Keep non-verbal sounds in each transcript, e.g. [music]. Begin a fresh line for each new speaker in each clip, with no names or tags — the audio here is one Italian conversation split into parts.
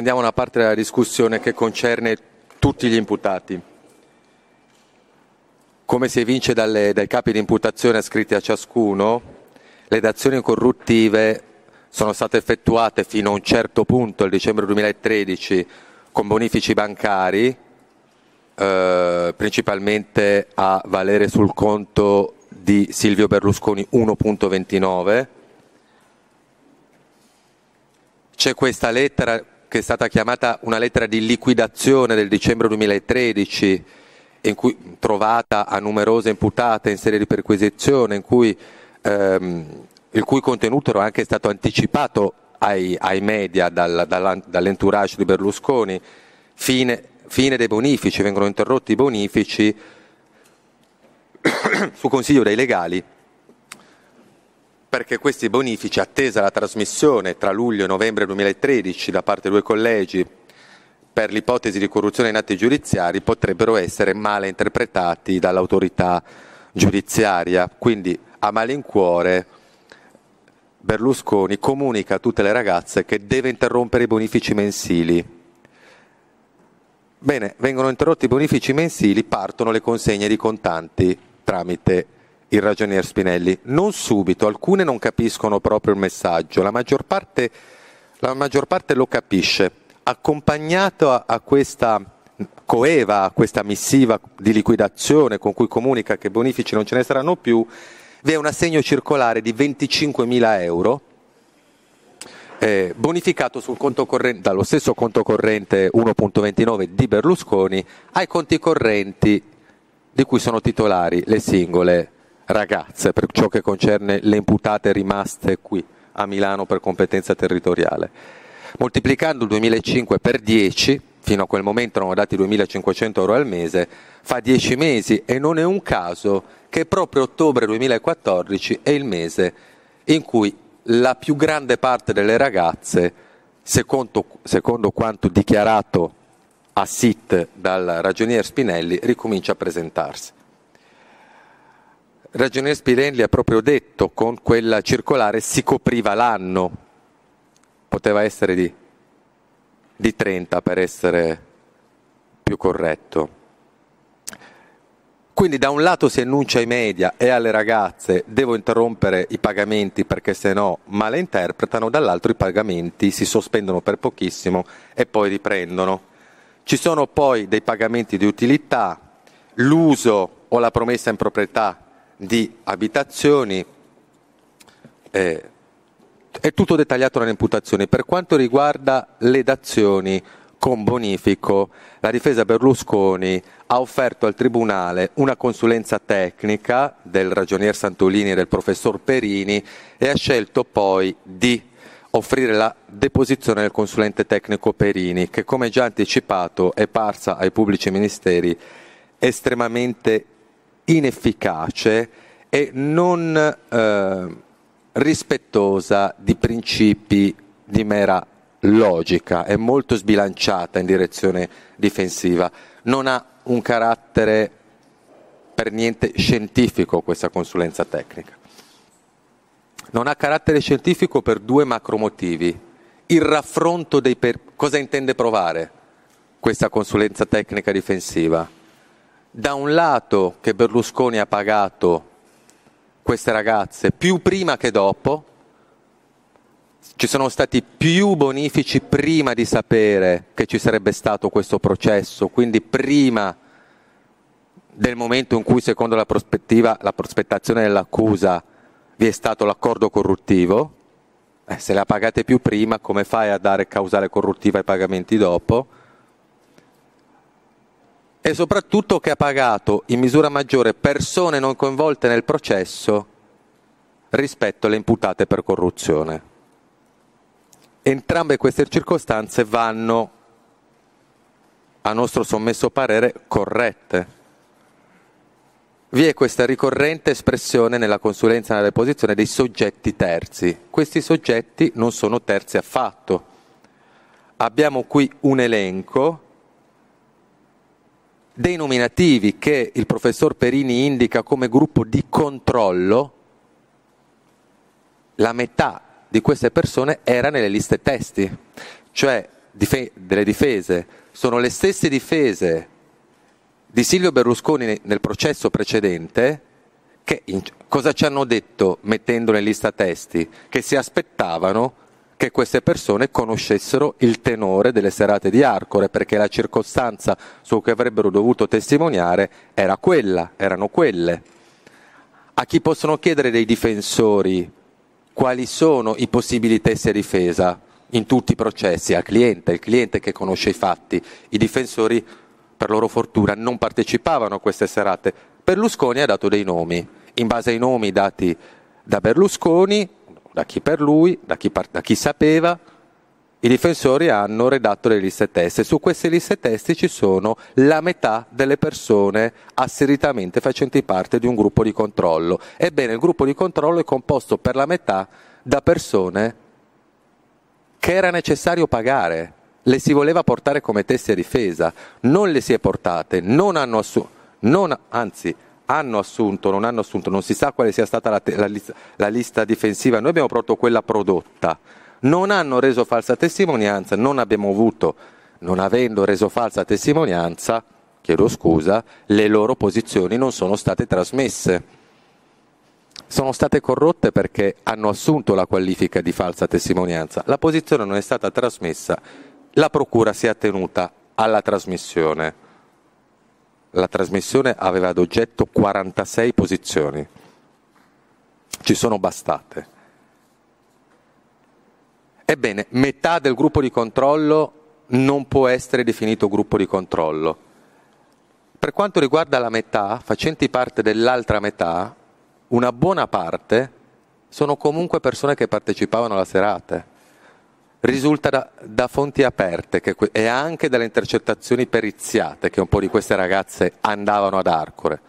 prendiamo una parte della discussione che concerne tutti gli imputati. Come si evince dalle, dai capi di imputazione scritti a ciascuno, le dazioni corruttive sono state effettuate fino a un certo punto, il dicembre 2013, con bonifici bancari, eh, principalmente a valere sul conto di Silvio Berlusconi 1.29. C'è questa lettera che è stata chiamata una lettera di liquidazione del dicembre 2013, cui, trovata a numerose imputate in serie di perquisizione, cui, ehm, il cui contenuto era anche stato anticipato ai, ai media dal, dal, dall'entourage di Berlusconi. Fine, fine dei bonifici, vengono interrotti i bonifici [coughs] su consiglio dei legali perché questi bonifici, attesa la trasmissione tra luglio e novembre 2013 da parte dei due collegi per l'ipotesi di corruzione in atti giudiziari, potrebbero essere male interpretati dall'autorità giudiziaria. Quindi a malincuore Berlusconi comunica a tutte le ragazze che deve interrompere i bonifici mensili. Bene, vengono interrotti i bonifici mensili, partono le consegne di contanti tramite il ragionier Spinelli, non subito, alcune non capiscono proprio il messaggio, la maggior parte, la maggior parte lo capisce, accompagnato a, a questa coeva, a questa missiva di liquidazione con cui comunica che bonifici non ce ne saranno più, vi è un assegno circolare di 25 mila euro eh, bonificato corrente, dallo stesso conto corrente 1.29 di Berlusconi ai conti correnti di cui sono titolari le singole ragazze per ciò che concerne le imputate rimaste qui a Milano per competenza territoriale. Moltiplicando il 2005 per 10, fino a quel momento erano dati 2.500 euro al mese, fa 10 mesi e non è un caso che proprio ottobre 2014 è il mese in cui la più grande parte delle ragazze, secondo, secondo quanto dichiarato a SIT dal ragionier Spinelli, ricomincia a presentarsi. Ragionier Spirelli ha proprio detto con quella circolare si copriva l'anno, poteva essere di, di 30 per essere più corretto. Quindi da un lato si annuncia ai media e alle ragazze devo interrompere i pagamenti perché se no male interpretano, dall'altro i pagamenti si sospendono per pochissimo e poi riprendono. Ci sono poi dei pagamenti di utilità, l'uso o la promessa in proprietà di abitazioni, eh, è tutto dettagliato nelle imputazioni. Per quanto riguarda le dazioni con bonifico, la difesa Berlusconi ha offerto al Tribunale una consulenza tecnica del ragionier Santolini e del professor Perini e ha scelto poi di offrire la deposizione del consulente tecnico Perini, che come già anticipato è parsa ai pubblici ministeri estremamente inefficace e non eh, rispettosa di principi di mera logica, è molto sbilanciata in direzione difensiva, non ha un carattere per niente scientifico questa consulenza tecnica. Non ha carattere scientifico per due macromotivi. Il raffronto dei per... cosa intende provare questa consulenza tecnica difensiva? da un lato che Berlusconi ha pagato queste ragazze più prima che dopo, ci sono stati più bonifici prima di sapere che ci sarebbe stato questo processo, quindi prima del momento in cui secondo la prospettiva, la prospettazione dell'accusa vi è stato l'accordo corruttivo, eh, se la pagate più prima come fai a dare causale corruttiva ai pagamenti dopo? e soprattutto che ha pagato in misura maggiore persone non coinvolte nel processo rispetto alle imputate per corruzione. Entrambe queste circostanze vanno, a nostro sommesso parere, corrette. Vi è questa ricorrente espressione nella consulenza e nella deposizione dei soggetti terzi. Questi soggetti non sono terzi affatto. Abbiamo qui un elenco denominativi che il professor Perini indica come gruppo di controllo, la metà di queste persone era nelle liste testi, cioè dife- delle difese. Sono le stesse difese di Silvio Berlusconi nel processo precedente che in- cosa ci hanno detto mettendole in lista testi? Che si aspettavano che queste persone conoscessero il tenore delle serate di Arcore, perché la circostanza su cui avrebbero dovuto testimoniare era quella, erano quelle. A chi possono chiedere dei difensori quali sono i possibili testi a difesa in tutti i processi? Al cliente, il cliente che conosce i fatti. I difensori, per loro fortuna, non partecipavano a queste serate. Berlusconi ha dato dei nomi. In base ai nomi dati da Berlusconi, da chi per lui, da chi, da chi sapeva, i difensori hanno redatto le liste teste. Su queste liste teste ci sono la metà delle persone asseritamente facenti parte di un gruppo di controllo. Ebbene, il gruppo di controllo è composto per la metà da persone che era necessario pagare, le si voleva portare come teste a difesa, non le si è portate, non hanno assunto, anzi hanno assunto, non hanno assunto, non si sa quale sia stata la, la, lista, la lista difensiva, noi abbiamo prodotto quella prodotta, non hanno reso falsa testimonianza, non abbiamo avuto, non avendo reso falsa testimonianza, chiedo scusa, le loro posizioni non sono state trasmesse. Sono state corrotte perché hanno assunto la qualifica di falsa testimonianza. La posizione non è stata trasmessa, la Procura si è attenuta alla trasmissione la trasmissione aveva ad oggetto 46 posizioni. Ci sono bastate. Ebbene, metà del gruppo di controllo non può essere definito gruppo di controllo. Per quanto riguarda la metà, facenti parte dell'altra metà, una buona parte sono comunque persone che partecipavano alla serata risulta da, da, fonti aperte che, e anche dalle intercettazioni periziate che un po' di queste ragazze andavano ad Arcore.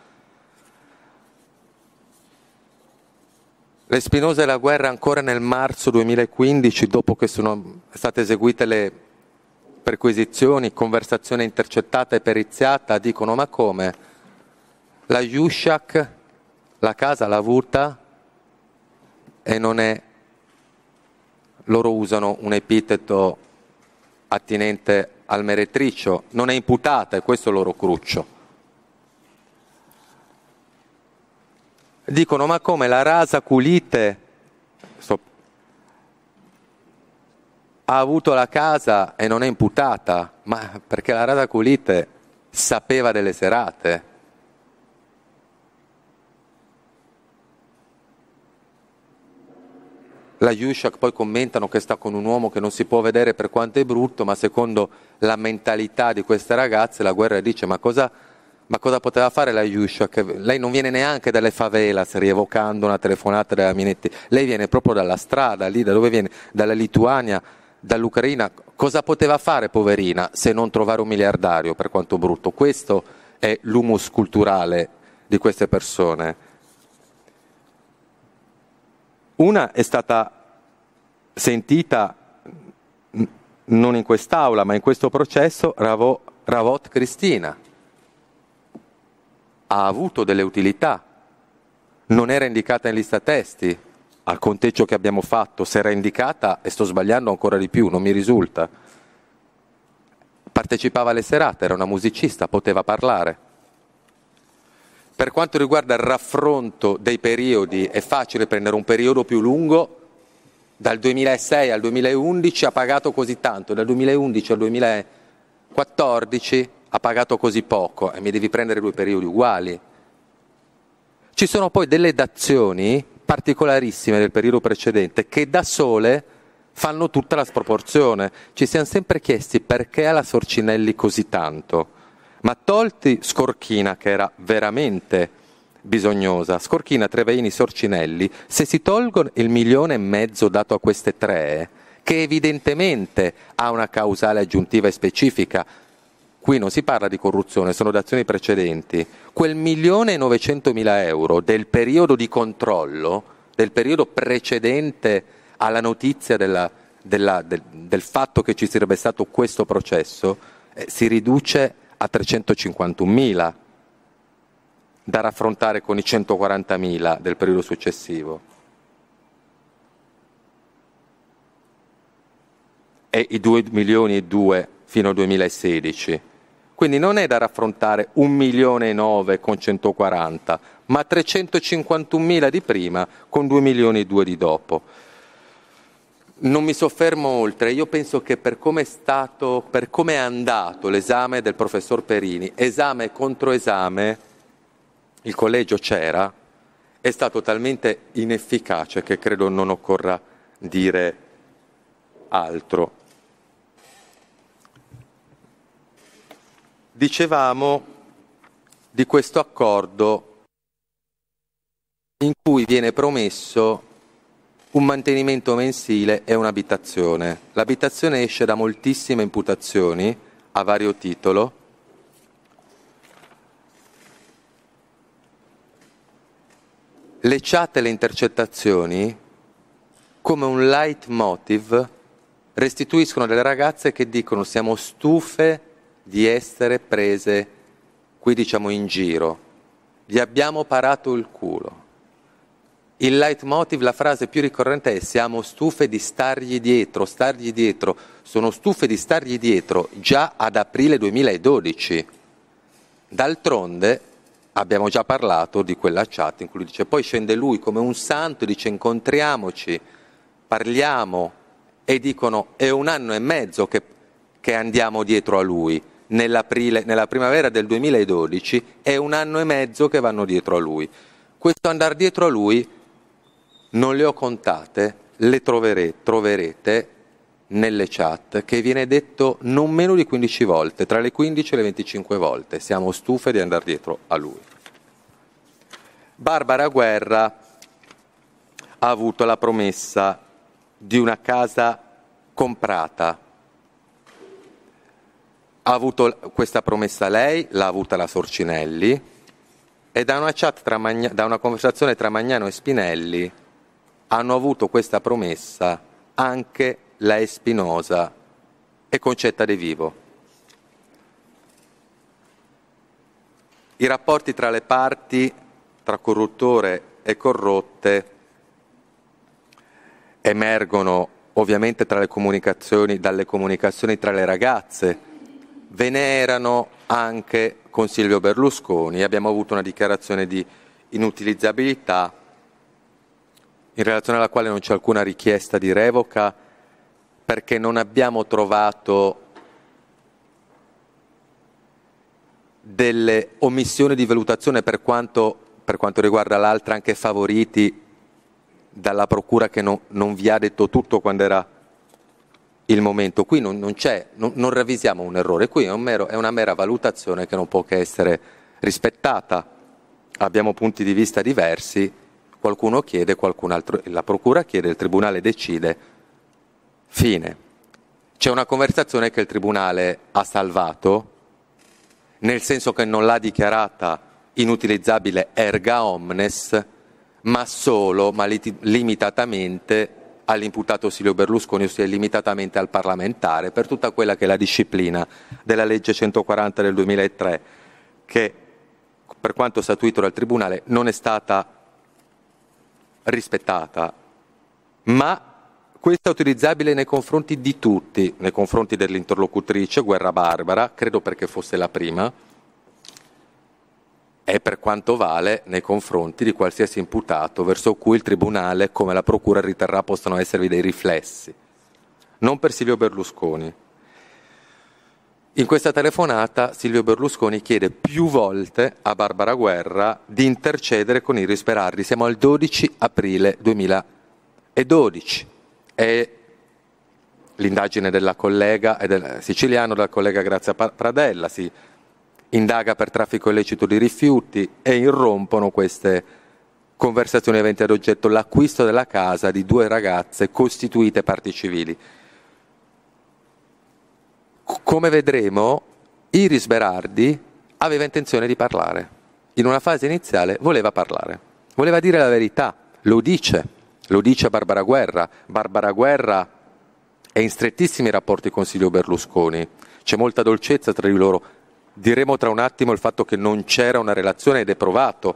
Le spinose e la guerra ancora nel marzo 2015, dopo che sono state eseguite le perquisizioni, conversazione intercettata e periziata, dicono ma come? La Yushak, la casa l'ha avuta e non è loro usano un epiteto attinente al meretricio, non è imputata e questo è il loro cruccio. Dicono ma come la rasa culite sto, ha avuto la casa e non è imputata, ma perché la rasa culite sapeva delle serate, la Yushak poi commentano che sta con un uomo che non si può vedere per quanto è brutto, ma secondo la mentalità di queste ragazze la guerra dice ma cosa, ma cosa poteva fare la Yushak? Lei non viene neanche dalle favelas rievocando una telefonata della Minetti, lei viene proprio dalla strada, lì da dove viene? Dalla Lituania, dall'Ucraina. Cosa poteva fare poverina se non trovare un miliardario per quanto brutto? Questo è l'humus culturale di queste persone. Una è stata sentita non in quest'aula, ma in questo processo Ravot, Cristina. Ha avuto delle utilità, non era indicata in lista testi, al conteggio che abbiamo fatto, se era indicata, e sto sbagliando ancora di più, non mi risulta, partecipava alle serate, era una musicista, poteva parlare. Per quanto riguarda il raffronto dei periodi, è facile prendere un periodo più lungo, dal 2006 al 2011 ha pagato così tanto, dal 2011 al 2014 ha pagato così poco e mi devi prendere due periodi uguali. Ci sono poi delle dazioni particolarissime del periodo precedente che da sole fanno tutta la sproporzione. Ci siamo sempre chiesti perché alla Sorcinelli così tanto ma tolti Scorchina, che era veramente bisognosa, Scorchina, Treveini, Sorcinelli, se si tolgono il milione e mezzo dato a queste tre, che evidentemente ha una causale aggiuntiva e specifica, qui non si parla di corruzione, sono d'azioni precedenti, quel milione e novecentomila euro del periodo di controllo, del periodo precedente alla notizia della, della, del, del, fatto che ci sarebbe stato questo processo, eh, si riduce a 351.000 da raffrontare con i 140.000 del periodo successivo. E i 2 milioni e 2 fino al 2016. Quindi non è da raffrontare 1 milione e 9 con 140, ma 351.000 di prima con 2 milioni e 2 di dopo. Non mi soffermo oltre, io penso che per come è stato, per come è andato l'esame del professor Perini, esame contro esame, il collegio c'era, è stato talmente inefficace che credo non occorra dire altro. Dicevamo di questo accordo in cui viene promesso un mantenimento mensile e un'abitazione. L'abitazione esce da moltissime imputazioni a vario titolo. Le chat e le intercettazioni, come un leitmotiv, restituiscono delle ragazze che dicono siamo stufe di essere prese, qui diciamo in giro, gli abbiamo parato il culo. Il leitmotiv, la frase più ricorrente è siamo stufe di stargli dietro, stargli dietro, sono stufe di stargli dietro già ad aprile 2012. D'altronde abbiamo già parlato di quella chat in cui dice poi scende lui come un santo, dice incontriamoci, parliamo e dicono è un anno e mezzo che, che andiamo dietro a lui. Nella primavera del 2012 è un anno e mezzo che vanno dietro a lui. Questo andare dietro a lui non le ho contate, le troverete, troverete nelle chat che viene detto non meno di 15 volte, tra le 15 e le 25 volte. Siamo stufe di andare dietro a lui. Barbara Guerra ha avuto la promessa di una casa comprata. Ha avuto questa promessa lei, l'ha avuta la Sorcinelli e da una, tra Magna, da una conversazione tra Magnano e Spinelli hanno avuto questa promessa anche la Espinosa e Concetta De Vivo. I rapporti tra le parti, tra corruttore e corrotte, emergono ovviamente comunicazioni, dalle comunicazioni tra le ragazze. Ve ne erano anche con Silvio Berlusconi. Abbiamo avuto una dichiarazione di inutilizzabilità in relazione alla quale non c'è alcuna richiesta di revoca perché non abbiamo trovato delle omissioni di valutazione per quanto, per quanto riguarda l'altra anche favoriti dalla procura che no, non vi ha detto tutto quando era il momento. Qui non, non, non, non ravvisiamo un errore, qui è, un mero, è una mera valutazione che non può che essere rispettata. Abbiamo punti di vista diversi qualcuno chiede, qualcun altro, la procura chiede, il tribunale decide, fine. C'è una conversazione che il tribunale ha salvato, nel senso che non l'ha dichiarata inutilizzabile erga omnes, ma solo, ma limitatamente all'imputato Silvio Berlusconi, ossia limitatamente al parlamentare, per tutta quella che è la disciplina della legge 140 del 2003, che per quanto statuito dal Tribunale non è stata rispettata, ma questa è utilizzabile nei confronti di tutti, nei confronti dell'interlocutrice Guerra Barbara, credo perché fosse la prima, e per quanto vale nei confronti di qualsiasi imputato verso cui il Tribunale, come la Procura, riterrà possano esservi dei riflessi. Non per Silvio Berlusconi, in questa telefonata Silvio Berlusconi chiede più volte a Barbara Guerra di intercedere con Iris Berardi. Siamo al 12 aprile 2012. È l'indagine della collega del siciliano, della collega Grazia Pradella, si indaga per traffico illecito di rifiuti e irrompono queste conversazioni aventi ad oggetto l'acquisto della casa di due ragazze costituite parti civili come vedremo, Iris Berardi aveva intenzione di parlare. In una fase iniziale voleva parlare, voleva dire la verità, lo dice, lo dice Barbara Guerra. Barbara Guerra è in strettissimi rapporti con Silvio Berlusconi, c'è molta dolcezza tra di loro. Diremo tra un attimo il fatto che non c'era una relazione ed è provato,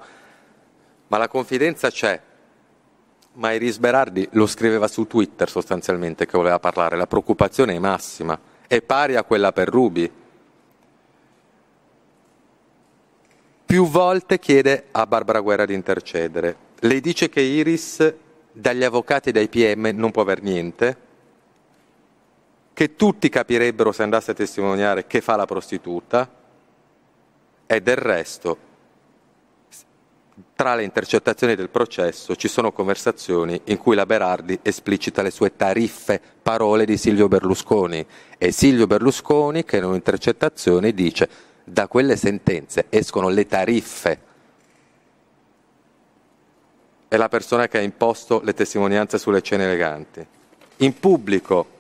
ma la confidenza c'è. Ma Iris Berardi lo scriveva su Twitter sostanzialmente che voleva parlare, la preoccupazione è massima è pari a quella per Ruby. Più volte chiede a Barbara Guerra di intercedere. Le dice che Iris dagli avvocati e dai PM non può aver niente, che tutti capirebbero se andasse a testimoniare che fa la prostituta, e del resto tra le intercettazioni del processo ci sono conversazioni in cui la Berardi esplicita le sue tariffe, parole di Silvio Berlusconi. E Silvio Berlusconi che in un'intercettazione dice da quelle sentenze escono le tariffe. È la persona che ha imposto le testimonianze sulle cene eleganti. In pubblico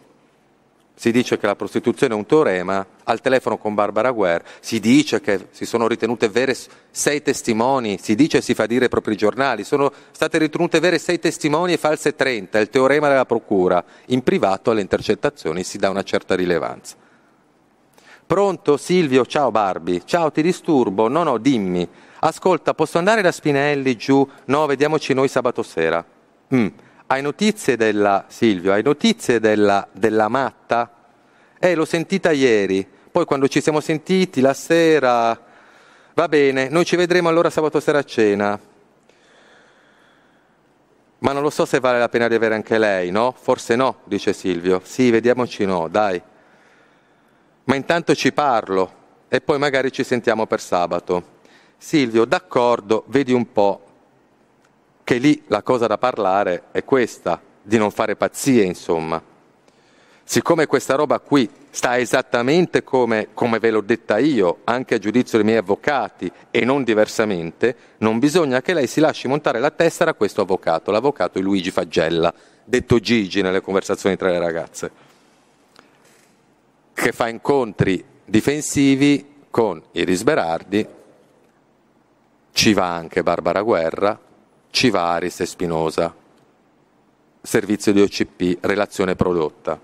si dice che la prostituzione è un teorema, al telefono con Barbara Guerra, si dice che si sono ritenute vere sei testimoni, si dice e si fa dire ai propri giornali, sono state ritenute vere sei testimoni e false 30, il teorema della procura, in privato alle intercettazioni si dà una certa rilevanza. Pronto Silvio, ciao Barbi, ciao ti disturbo, no no dimmi, ascolta posso andare da Spinelli giù, no vediamoci noi sabato sera. Mm hai notizie della Silvio, hai notizie della, della matta? Eh, l'ho sentita ieri, poi quando ci siamo sentiti la sera, va bene, noi ci vedremo allora sabato sera a cena. Ma non lo so se vale la pena di avere anche lei, no? Forse no, dice Silvio. Sì, vediamoci no, dai. Ma intanto ci parlo e poi magari ci sentiamo per sabato. Silvio, d'accordo, vedi un po', che lì la cosa da parlare è questa, di non fare pazzie, insomma. Siccome questa roba qui sta esattamente come, come ve l'ho detta io, anche a giudizio dei miei avvocati, e non diversamente, non bisogna che lei si lasci montare la testa da questo avvocato, l'avvocato Luigi Faggella, detto Gigi nelle conversazioni tra le ragazze, che fa incontri difensivi con Iris Berardi, ci va anche Barbara Guerra, Civaris e Spinosa. Servizio di OCP, relazione prodotta.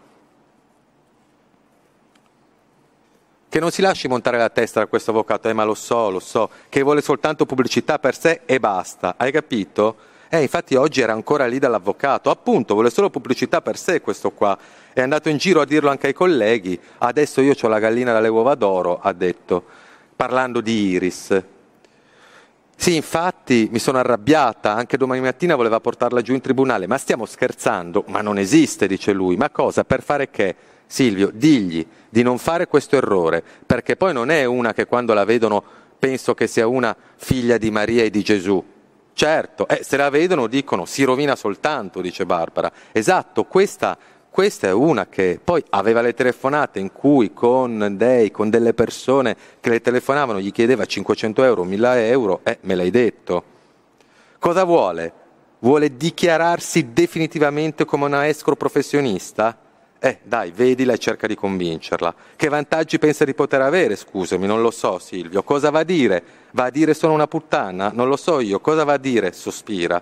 Che non si lasci montare la testa da questo avvocato, eh ma lo so, lo so, che vuole soltanto pubblicità per sé e basta, hai capito? Eh, infatti oggi era ancora lì dall'avvocato, appunto, vuole solo pubblicità per sé questo qua. È andato in giro a dirlo anche ai colleghi, adesso io ho la gallina dalle uova d'oro, ha detto, parlando di Iris. Sì, infatti mi sono arrabbiata, anche domani mattina voleva portarla giù in tribunale, ma stiamo scherzando, ma non esiste, dice lui. Ma cosa? Per fare che? Silvio, digli di non fare questo errore, perché poi non è una che quando la vedono penso che sia una figlia di Maria e di Gesù. Certo, eh, se la vedono dicono si rovina soltanto, dice Barbara. Esatto, questa questa è una che poi aveva le telefonate in cui con dei, con delle persone che le telefonavano gli chiedeva 500 euro, 1000 euro, eh, me l'hai detto. Cosa vuole? Vuole dichiararsi definitivamente come una escro professionista? Eh, dai, vedila e cerca di convincerla. Che vantaggi pensa di poter avere, scusami, non lo so Silvio. Cosa va a dire? Va a dire sono una puttana? Non lo so io. Cosa va a dire? Sospira.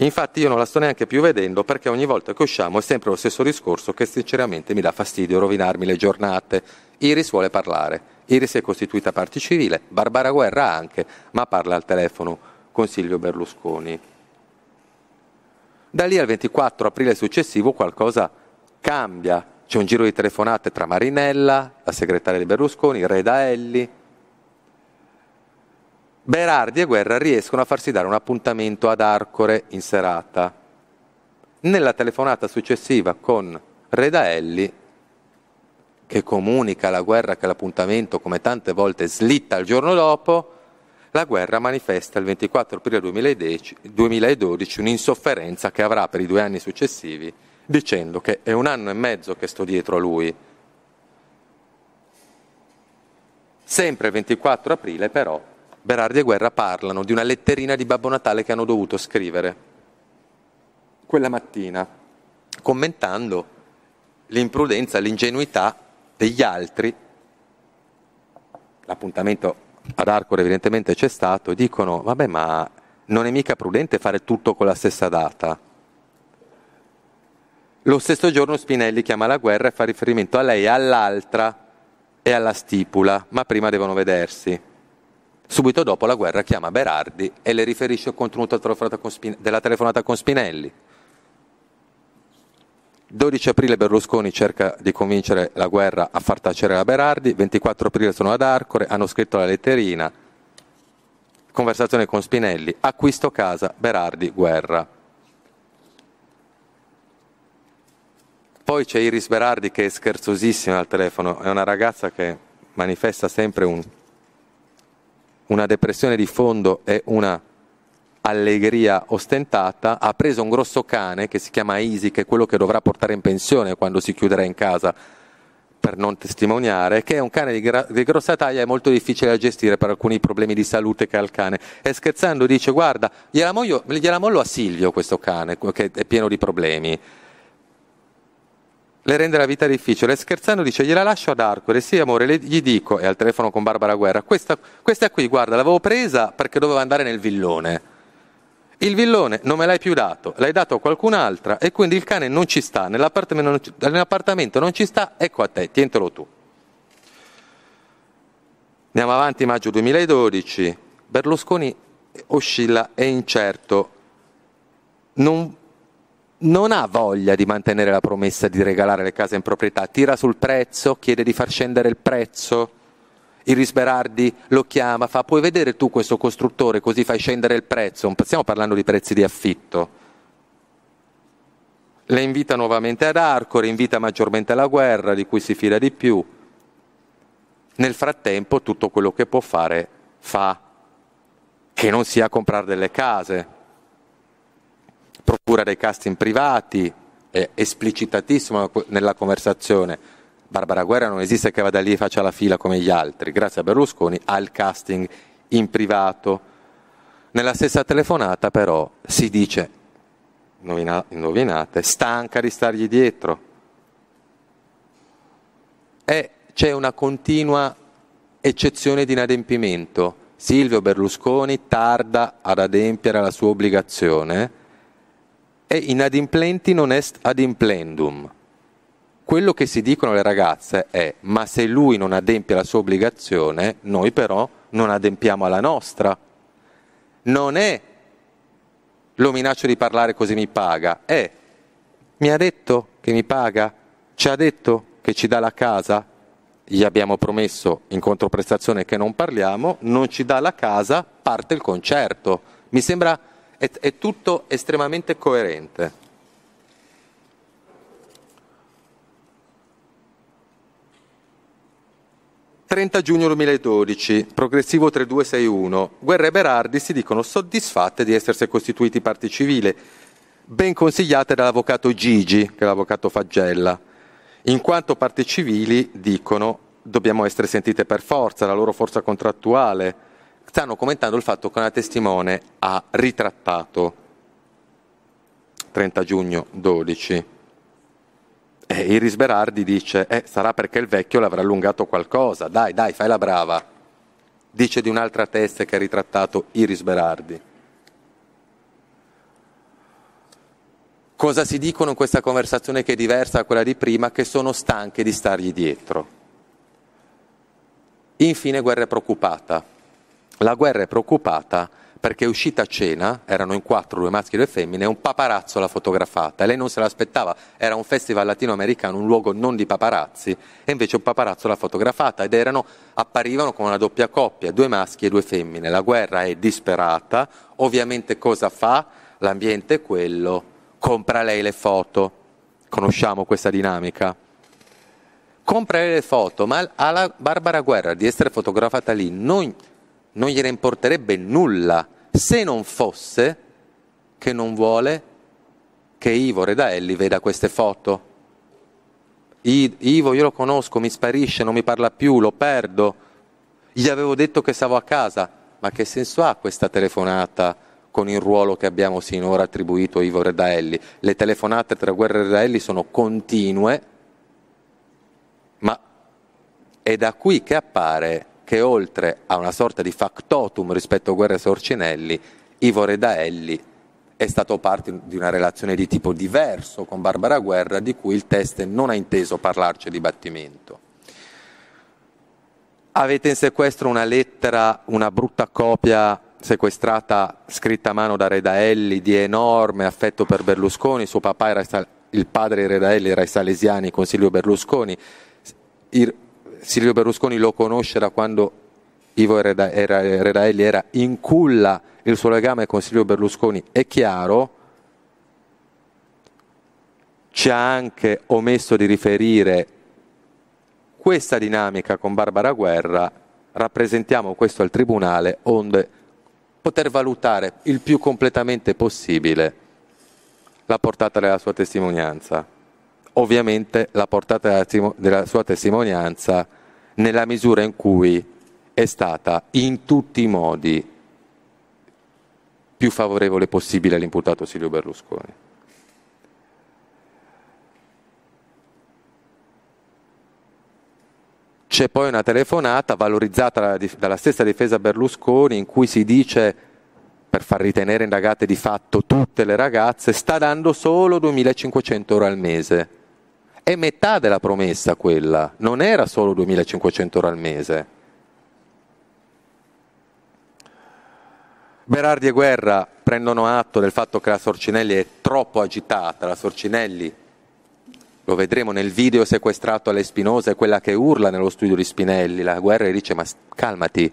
Infatti io non la sto neanche più vedendo perché ogni volta che usciamo è sempre lo stesso discorso che sinceramente mi dà fastidio rovinarmi le giornate. Iris vuole parlare, Iris è costituita parte civile, Barbara Guerra anche, ma parla al telefono con Silvio Berlusconi. Da lì al 24 aprile successivo qualcosa cambia, c'è un giro di telefonate tra Marinella, la segretaria di Berlusconi, Reda Elli, Berardi e Guerra riescono a farsi dare un appuntamento ad Arcore in serata. Nella telefonata successiva con Redaelli, che comunica alla guerra che l'appuntamento, come tante volte, slitta il giorno dopo, la guerra manifesta il 24 aprile 2010, 2012 un'insofferenza che avrà per i due anni successivi, dicendo che è un anno e mezzo che sto dietro a lui. Sempre il 24 aprile però Berardi e Guerra parlano di una letterina di Babbo Natale che hanno dovuto scrivere quella mattina, commentando l'imprudenza, l'ingenuità degli altri. L'appuntamento ad Arcore evidentemente c'è stato e dicono vabbè ma non è mica prudente fare tutto con la stessa data. Lo stesso giorno Spinelli chiama la guerra e fa riferimento a lei, all'altra e alla stipula, ma prima devono vedersi. Subito dopo la guerra chiama Berardi e le riferisce il contenuto della telefonata con Spinelli. 12 aprile Berlusconi cerca di convincere la guerra a far tacere la Berardi, 24 aprile sono ad Arcore, hanno scritto la letterina, conversazione con Spinelli, acquisto casa, Berardi, guerra. Poi c'è Iris Berardi che è scherzosissima al telefono, è una ragazza che manifesta sempre un una depressione di fondo e una allegria ostentata, ha preso un grosso cane che si chiama Easy, che è quello che dovrà portare in pensione quando si chiuderà in casa per non testimoniare, che è un cane di, gra- di grossa taglia e molto difficile da gestire per alcuni problemi di salute che ha il cane. E scherzando dice guarda, gliela, mollo, a Silvio questo cane che è pieno di problemi le rende la vita difficile. E scherzando dice, gliela lascio ad Arcore, sì amore, le, gli dico, E al telefono con Barbara Guerra, questa, questa qui, guarda, l'avevo presa perché doveva andare nel villone. Il villone non me l'hai più dato, l'hai dato a qualcun'altra e quindi il cane non ci sta, nell'appartamento non ci, nell'appartamento non ci sta, ecco a te, tientelo tu. Andiamo avanti, maggio 2012, Berlusconi oscilla, è incerto, non non ha voglia di mantenere la promessa di regalare le case in proprietà, tira sul prezzo, chiede di far scendere il prezzo. Iris Berardi lo chiama, fa puoi vedere tu questo costruttore così fai scendere il prezzo, stiamo parlando di prezzi di affitto. Le invita nuovamente ad Arcore, invita maggiormente alla guerra di cui si fida di più. Nel frattempo tutto quello che può fare fa, che non sia comprare delle case procura dei casting privati, è esplicitatissimo nella conversazione. Barbara Guerra non esiste che vada lì e faccia la fila come gli altri, grazie a Berlusconi ha il casting in privato. Nella stessa telefonata però si dice, indovinate, stanca di stargli dietro. E c'è una continua eccezione di inadempimento. Silvio Berlusconi tarda ad adempiere alla sua obbligazione è inadimplenti non est adimplendum. Quello che si dicono le ragazze è ma se lui non adempie la sua obbligazione, noi però non adempiamo alla nostra. Non è lo minaccio di parlare così mi paga, è mi ha detto che mi paga, ci ha detto che ci dà la casa, gli abbiamo promesso in controprestazione che non parliamo, non ci dà la casa, parte il concerto. Mi sembra è, è tutto estremamente coerente. «30 giugno 2012, progressivo 3261. Guerra e Berardi si dicono soddisfatte di essersi costituiti parte civile, ben consigliate dall'avvocato Gigi, che è l'avvocato Faggella. In quanto parte civili, dicono, dobbiamo essere sentite per forza, la loro forza contrattuale, stanno commentando il fatto che una testimone ha ritrattato 30 giugno 12. E Iris Berardi dice, eh, sarà perché il vecchio l'avrà allungato qualcosa, dai, dai, fai la brava. Dice di un'altra testa che ha ritrattato Iris Berardi. Cosa si dicono in questa conversazione che è diversa da quella di prima? Che sono stanche di stargli dietro. Infine guerra preoccupata. La guerra è preoccupata perché è uscita a cena, erano in quattro, due maschi e due femmine, e un paparazzo l'ha fotografata. E lei non se l'aspettava, era un festival latinoamericano, un luogo non di paparazzi, e invece un paparazzo l'ha fotografata ed erano, apparivano come una doppia coppia, due maschi e due femmine. La guerra è disperata, ovviamente cosa fa? L'ambiente è quello, compra lei le foto. Conosciamo questa dinamica compra le foto, ma alla Barbara Guerra di essere fotografata lì non non gliene importerebbe nulla se non fosse che non vuole che Ivo Redaelli veda queste foto. Ivo, io lo conosco, mi sparisce, non mi parla più, lo perdo. Gli avevo detto che stavo a casa. Ma che senso ha questa telefonata con il ruolo che abbiamo sinora attribuito a Ivo Redaelli? Le telefonate tra Guerra e Redaelli sono continue, ma è da qui che appare che oltre a una sorta di factotum rispetto a Guerra Sorcinelli, Ivo Redaelli è stato parte di una relazione di tipo diverso con Barbara Guerra di cui il test non ha inteso parlarci di battimento. Avete in sequestro una lettera, una brutta copia sequestrata, scritta a mano da Redaelli, di enorme affetto per Berlusconi, suo papà era il padre di Redaelli era i Salesiani, Consiglio Berlusconi, Silvio Berlusconi lo conosce da quando Ivo Redaelli era in culla, il suo legame con Silvio Berlusconi è chiaro, ci ha anche omesso di riferire questa dinamica con Barbara Guerra, rappresentiamo questo al Tribunale onde poter valutare il più completamente possibile la portata della sua testimonianza ovviamente la portata della sua testimonianza nella misura in cui è stata in tutti i modi più favorevole possibile all'imputato Silvio Berlusconi. C'è poi una telefonata valorizzata dalla stessa difesa Berlusconi in cui si dice per far ritenere indagate di fatto tutte le ragazze sta dando solo 2500 euro al mese. È metà della promessa quella, non era solo 2.500 euro al mese. Berardi e Guerra prendono atto del fatto che la Sorcinelli è troppo agitata, la Sorcinelli lo vedremo nel video sequestrato alle Spinosa, è quella che urla nello studio di Spinelli, la guerra gli dice ma calmati,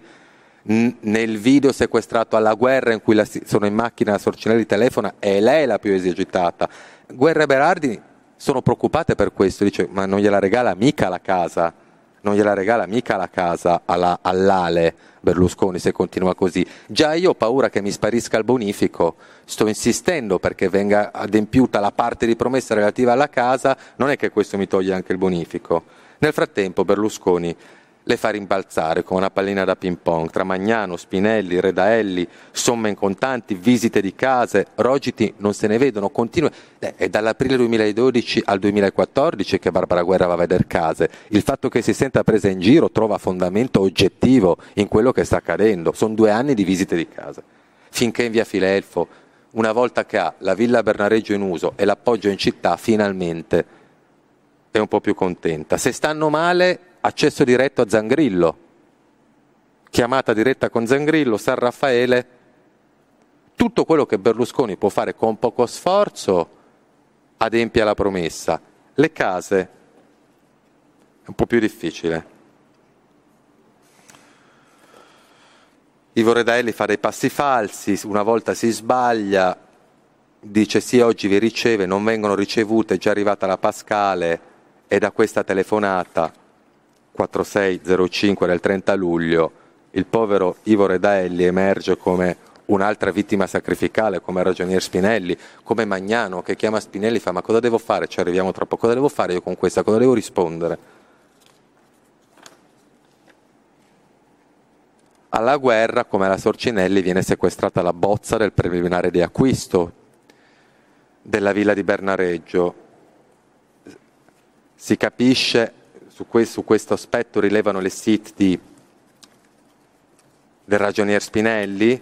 nel video sequestrato alla guerra in cui si- sono in macchina la Sorcinelli telefona è lei la più esagitata. Guerra e Berardi sono preoccupate per questo, dice ma non gliela regala mica la casa, non gliela regala mica la casa alla, all'ale Berlusconi se continua così. Già io ho paura che mi sparisca il bonifico, sto insistendo perché venga adempiuta la parte di promessa relativa alla casa, non è che questo mi toglie anche il bonifico. Nel frattempo Berlusconi le fa rimbalzare con una pallina da ping pong tra Magnano, Spinelli, Redaelli, somme in contanti, visite di case, rogiti non se ne vedono, continua. Eh, è dall'aprile 2012 al 2014 che Barbara Guerra va a vedere case. Il fatto che si senta presa in giro trova fondamento oggettivo in quello che sta accadendo. Sono due anni di visite di case. Finché in via Filelfo, una volta che ha la villa Bernareggio in uso e l'appoggio in città, finalmente è un po' più contenta. Se stanno male accesso diretto a Zangrillo, chiamata diretta con Zangrillo, San Raffaele, tutto quello che Berlusconi può fare con poco sforzo adempia la promessa. Le case è un po' più difficile. Ivo Redaelli fa dei passi falsi, una volta si sbaglia, dice sì oggi vi riceve, non vengono ricevute, è già arrivata la Pascale e da questa telefonata 4605 del 30 luglio, il povero Ivo Redaelli emerge come un'altra vittima sacrificale come ragionier Spinelli, come Magnano che chiama Spinelli e fa ma cosa devo fare? Ci arriviamo tra poco, cosa devo fare io con questa? Cosa devo rispondere? Alla guerra, come alla Sorcinelli, viene sequestrata la bozza del preliminare di acquisto della villa di Bernareggio. Si capisce su questo, su questo aspetto rilevano le sit di, del ragionier Spinelli,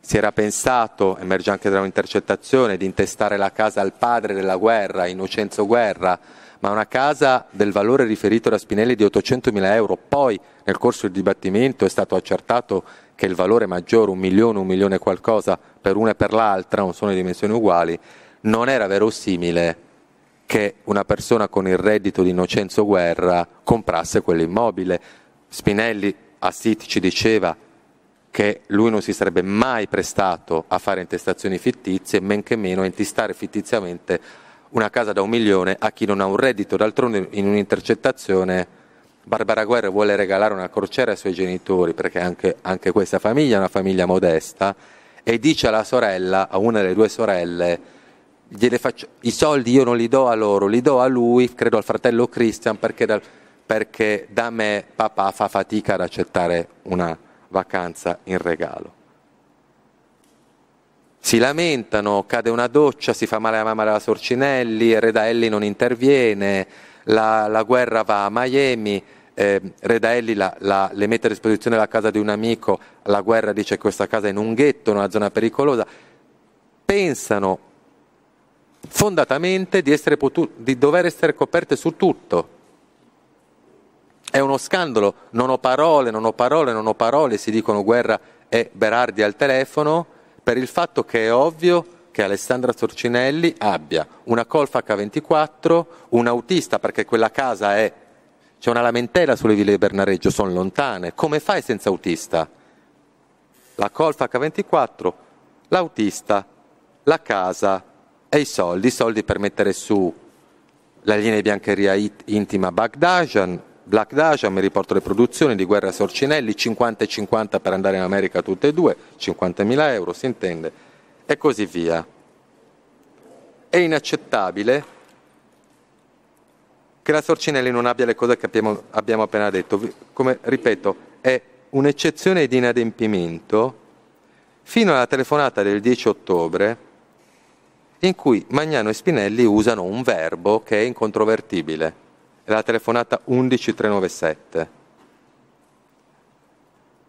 si era pensato, emerge anche da un'intercettazione, di intestare la casa al padre della guerra, Innocenzo Guerra, ma una casa del valore riferito da Spinelli di 800.000 euro. Poi, nel corso del dibattimento, è stato accertato che il valore maggiore, un milione, un milione e qualcosa, per una e per l'altra, non sono di dimensioni uguali, non era verosimile che una persona con il reddito di Innocenzo Guerra comprasse quell'immobile. Spinelli a Siti ci diceva che lui non si sarebbe mai prestato a fare intestazioni fittizie, men che meno a intistare fittiziamente una casa da un milione a chi non ha un reddito. D'altronde in un'intercettazione Barbara Guerra vuole regalare una crociera ai suoi genitori, perché anche, anche questa famiglia è una famiglia modesta, e dice alla sorella, a una delle due sorelle, faccio, i soldi io non li do a loro, li do a lui, credo al fratello Christian, perché, da, perché da me papà fa fatica ad accettare una vacanza in regalo. Si lamentano, cade una doccia, si fa male a mamma della Sorcinelli, Redaelli non interviene, la, la guerra va a Miami, eh, Redaelli la, la, le mette a disposizione la casa di un amico, la guerra dice che questa casa è in un ghetto, in una zona pericolosa, pensano fondatamente di, di dover essere coperte su tutto. È uno scandalo, non ho parole, non ho parole, non ho parole, si dicono Guerra e Berardi al telefono, per il fatto che è ovvio che Alessandra Sorcinelli abbia una colfa H24, un autista, perché quella casa è... C'è una lamentela sulle ville di Bernareggio, sono lontane. Come fai senza autista? La colfa H24, l'autista, la casa, e i soldi, i soldi per mettere su la linea di biancheria intima Bagdajan, Black Dajan, mi riporto le produzioni di Guerra Sorcinelli, 50 e 50 per andare in America tutte e due, 50.000 euro si intende, e così via. È inaccettabile che la Sorcinelli non abbia le cose che abbiamo, abbiamo appena detto, come ripeto, è un'eccezione di inadempimento fino alla telefonata del 10 ottobre in cui Magnano e Spinelli usano un verbo che è incontrovertibile, è la telefonata 11397.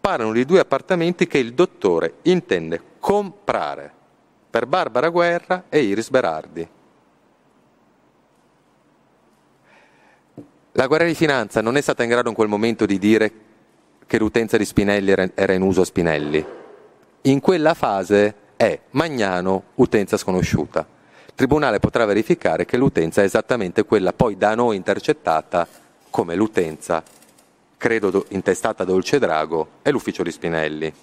Parlano di due appartamenti che il dottore intende comprare per Barbara Guerra e Iris Berardi. La guerra di finanza non è stata in grado in quel momento di dire che l'utenza di Spinelli era in uso a Spinelli. In quella fase è Magnano utenza sconosciuta. Il Tribunale potrà verificare che l'utenza è esattamente quella poi da noi intercettata come l'utenza, credo intestata a Dolce Drago, è l'ufficio di Spinelli.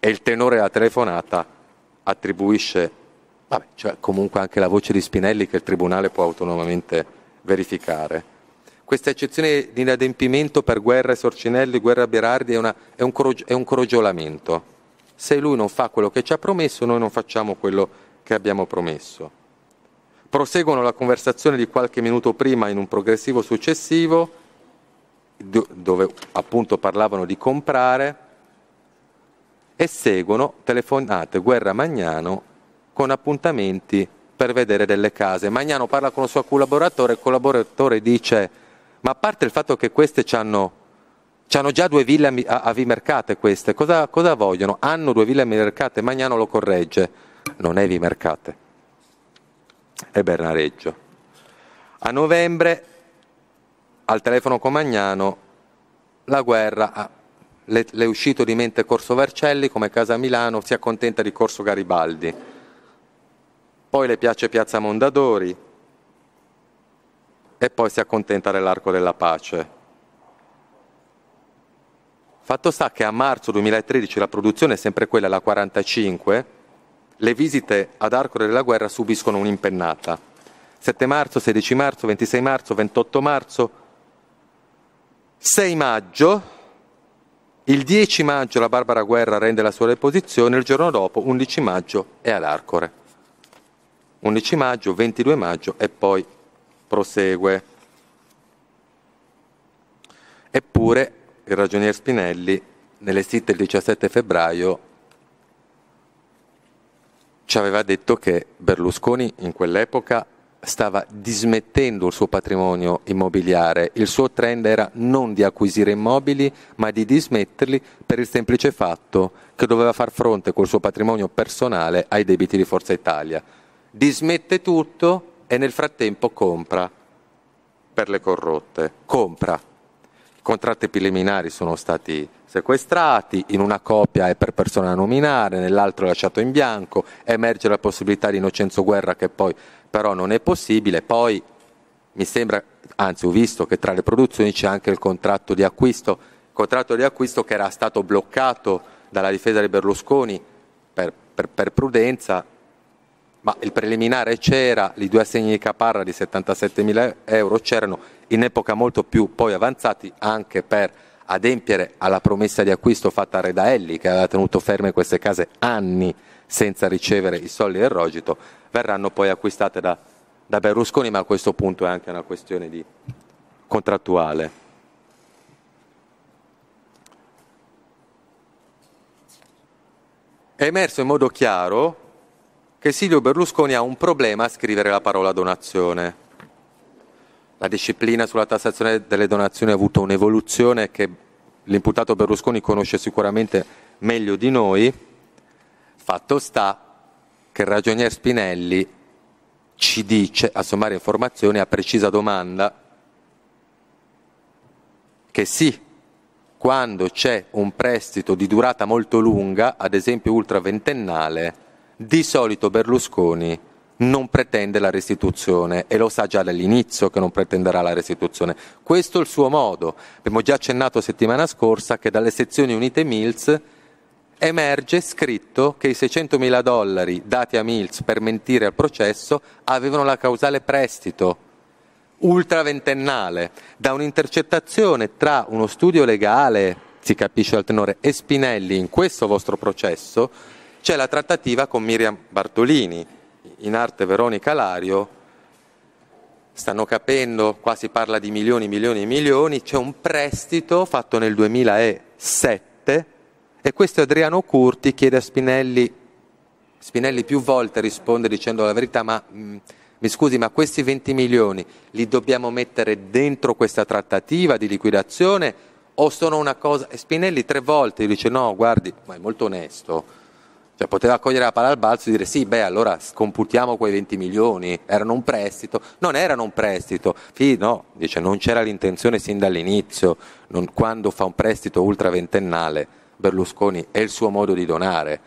E il tenore della telefonata attribuisce, vabbè, cioè comunque anche la voce di Spinelli che il Tribunale può autonomamente verificare questa eccezione di inadempimento per Guerra e Sorcinelli, Guerra e Berardi è, una, è, un, è un crogiolamento se lui non fa quello che ci ha promesso, noi non facciamo quello che abbiamo promesso. Proseguono la conversazione di qualche minuto prima in un progressivo successivo, dove appunto parlavano di comprare, e seguono telefonate Guerra Magnano con appuntamenti per vedere delle case. Magnano parla con il suo collaboratore, il collaboratore dice, ma a parte il fatto che queste ci hanno hanno già due ville a, a Vimercate queste, cosa, cosa, vogliono? Hanno due ville a Vimercate, Magnano lo corregge, non è Vimercate, è Bernareggio. A novembre, al telefono con Magnano, la guerra le, le, è uscito di mente Corso Vercelli come casa Milano, si accontenta di Corso Garibaldi. Poi le piace Piazza Mondadori e poi si accontenta dell'Arco della Pace Fatto sta che a marzo 2013 la produzione è sempre quella, la 45, le visite ad Arcore della Guerra subiscono un'impennata. 7 marzo, 16 marzo, 26 marzo, 28 marzo, 6 maggio, il 10 maggio la Barbara Guerra rende la sua deposizione, il giorno dopo, 11 maggio, è ad Arcore. 11 maggio, 22 maggio e poi prosegue. Eppure il ragionier Spinelli nelle SIT il 17 febbraio ci aveva detto che Berlusconi in quell'epoca stava dismettendo il suo patrimonio immobiliare, il suo trend era non di acquisire immobili ma di dismetterli per il semplice fatto che doveva far fronte col suo patrimonio personale ai debiti di Forza Italia. Dismette tutto e nel frattempo compra per le corrotte, compra contratti preliminari sono stati sequestrati, in una copia è per persona nominare, nell'altro è lasciato in bianco, emerge la possibilità di Innocenzo Guerra che poi però non è possibile, poi mi sembra, anzi ho visto che tra le produzioni c'è anche il contratto di acquisto, contratto di acquisto che era stato bloccato dalla difesa di Berlusconi per, per, per prudenza ma il preliminare c'era, i due assegni di caparra di 77 mila euro c'erano in epoca molto più poi avanzati anche per adempiere alla promessa di acquisto fatta a Redaelli che aveva tenuto ferme queste case anni senza ricevere i soldi del rogito, verranno poi acquistate da, da Berlusconi, ma a questo punto è anche una questione di contrattuale. È emerso in modo chiaro che Silvio Berlusconi ha un problema a scrivere la parola donazione. La disciplina sulla tassazione delle donazioni ha avuto un'evoluzione che l'imputato Berlusconi conosce sicuramente meglio di noi. Fatto sta che il ragionier Spinelli ci dice, a sommare informazioni, a precisa domanda, che sì, quando c'è un prestito di durata molto lunga, ad esempio ultraventennale, di solito Berlusconi non pretende la restituzione e lo sa già dall'inizio che non pretenderà la restituzione. Questo è il suo modo. Abbiamo già accennato settimana scorsa che dalle sezioni unite Mills emerge scritto che i 600 mila dollari dati a Mills per mentire al processo avevano la causale prestito ultraventennale da un'intercettazione tra uno studio legale, si capisce al tenore, e Spinelli in questo vostro processo c'è la trattativa con Miriam Bartolini, in arte Veronica Lario, stanno capendo, qua si parla di milioni, milioni e milioni, c'è un prestito fatto nel 2007 e questo Adriano Curti chiede a Spinelli, Spinelli più volte risponde dicendo la verità, ma mh, mm, mi scusi, ma questi 20 milioni li dobbiamo mettere dentro questa trattativa di liquidazione o sono una cosa... E Spinelli tre volte dice no, guardi, ma è molto onesto cioè, poteva cogliere la palla al balzo e dire sì, beh, allora scomputiamo quei 20 milioni, erano un prestito. Non erano un prestito, no, dice, non c'era l'intenzione sin dall'inizio, non, quando fa un prestito ultraventennale Berlusconi è il suo modo di donare.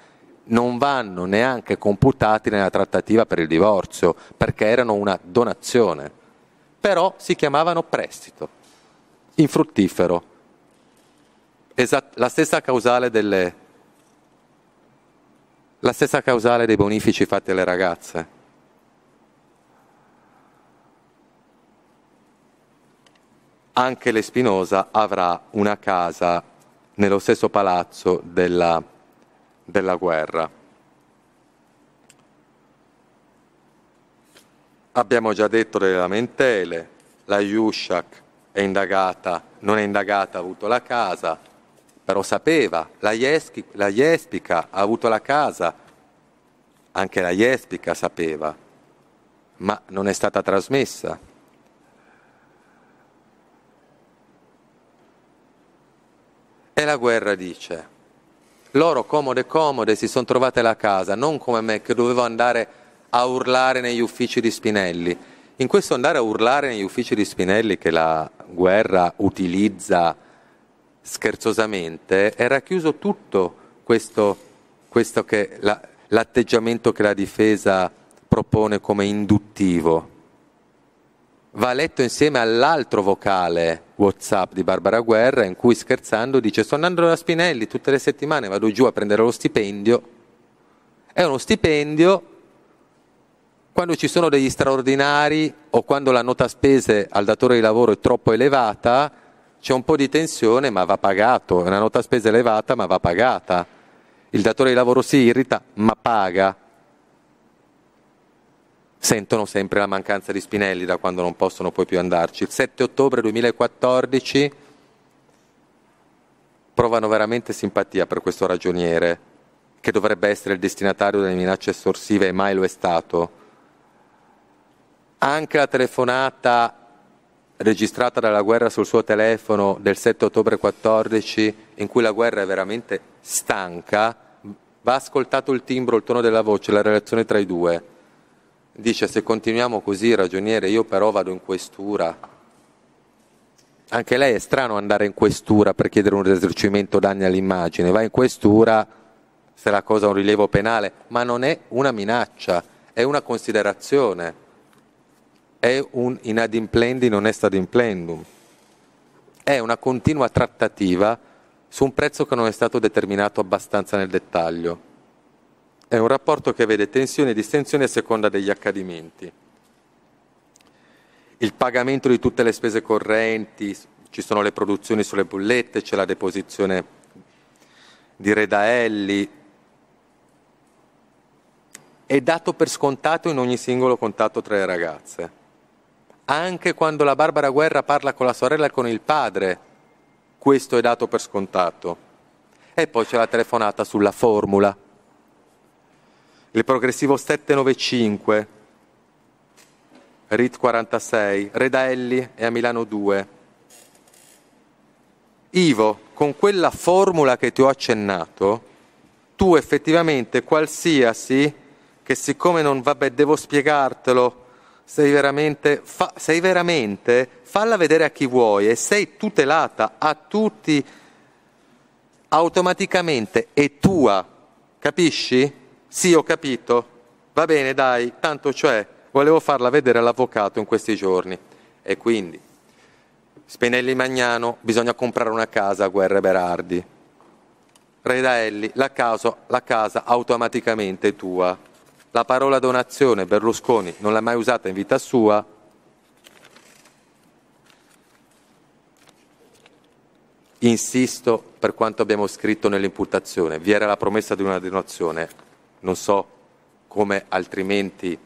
Non vanno neanche computati nella trattativa per il divorzio, perché erano una donazione. Però si chiamavano prestito, infruttifero. Esat- la stessa causale delle la stessa causale dei bonifici fatti alle ragazze. Anche l'Espinosa avrà una casa nello stesso palazzo della, della guerra. Abbiamo già detto delle lamentele, la Yushak è indagata, non è indagata, ha avuto la casa, però sapeva, la, Jeschi, la Jespica ha avuto la casa, anche la Jespica sapeva, ma non è stata trasmessa. E la guerra dice, loro comode comode si sono trovate la casa, non come me che dovevo andare a urlare negli uffici di Spinelli. In questo andare a urlare negli uffici di Spinelli che la guerra utilizza scherzosamente, è racchiuso tutto questo, questo che la, l'atteggiamento che la difesa propone come induttivo. Va letto insieme all'altro vocale WhatsApp di Barbara Guerra, in cui scherzando dice: Sto andando da Spinelli tutte le settimane, vado giù a prendere lo stipendio. È uno stipendio quando ci sono degli straordinari o quando la nota spese al datore di lavoro è troppo elevata, c'è un po' di tensione ma va pagato, è una nota a spesa elevata ma va pagata. Il datore di lavoro si irrita ma paga. Sentono sempre la mancanza di Spinelli da quando non possono poi più andarci. Il 7 ottobre 2014 provano veramente simpatia per questo ragioniere, che dovrebbe essere il destinatario delle minacce estorsive e mai lo è stato. Anche la telefonata registrata dalla guerra sul suo telefono del 7 ottobre 14, in cui la guerra è veramente stanca, va ascoltato il timbro, il tono della voce, la relazione tra i due. Dice se continuiamo così, ragioniere, io però vado in questura. Anche lei è strano andare in questura per chiedere un risarcimento danni all'immagine, va in questura se la cosa ha un rilievo penale, ma non è una minaccia, è una considerazione è un inadimplendi non est adimplendum, è una continua trattativa su un prezzo che non è stato determinato abbastanza nel dettaglio. È un rapporto che vede tensioni e distensioni a seconda degli accadimenti. Il pagamento di tutte le spese correnti, ci sono le produzioni sulle bullette, c'è la deposizione di redaelli, è dato per scontato in ogni singolo contatto tra le ragazze anche quando la Barbara Guerra parla con la sorella e con il padre, questo è dato per scontato. E poi c'è la telefonata sulla formula. Il progressivo 795, RIT 46, Redaelli è a Milano 2. Ivo, con quella formula che ti ho accennato, tu effettivamente qualsiasi, che siccome non vabbè devo spiegartelo, sei veramente, fa, sei veramente, falla vedere a chi vuoi e sei tutelata a tutti, automaticamente è tua, capisci? Sì, ho capito. Va bene, dai, tanto cioè, volevo farla vedere all'avvocato in questi giorni. E quindi, Spinelli Magnano, bisogna comprare una casa a Guerre Berardi. Redaelli, la casa, la casa automaticamente è tua. La parola donazione Berlusconi non l'ha mai usata in vita sua. Insisto per quanto abbiamo scritto nell'imputazione. Vi era la promessa di una donazione. Non so come altrimenti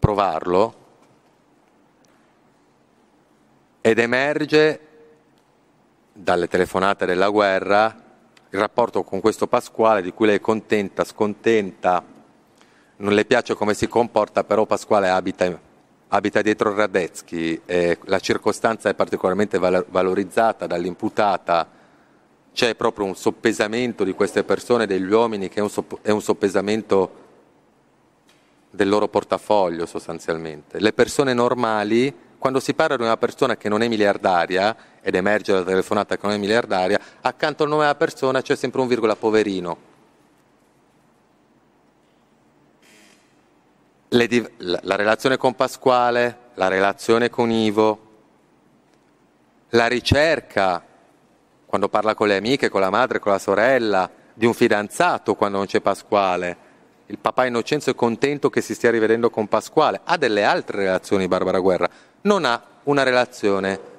provarlo. Ed emerge dalle telefonate della guerra il rapporto con questo Pasquale di cui lei è contenta, scontenta, non le piace come si comporta, però Pasquale abita, abita dietro Radetzky, eh, la circostanza è particolarmente valorizzata dall'imputata, c'è proprio un soppesamento di queste persone, degli uomini, che è un, sopp- è un soppesamento del loro portafoglio sostanzialmente. Le persone normali, quando si parla di una persona che non è miliardaria, ed emerge la telefonata con la miliardaria, accanto al nome della persona c'è sempre un virgola poverino. Div- la, la relazione con Pasquale, la relazione con Ivo, la ricerca, quando parla con le amiche, con la madre, con la sorella, di un fidanzato quando non c'è Pasquale. Il papà Innocenzo è contento che si stia rivedendo con Pasquale. Ha delle altre relazioni Barbara Guerra. Non ha una relazione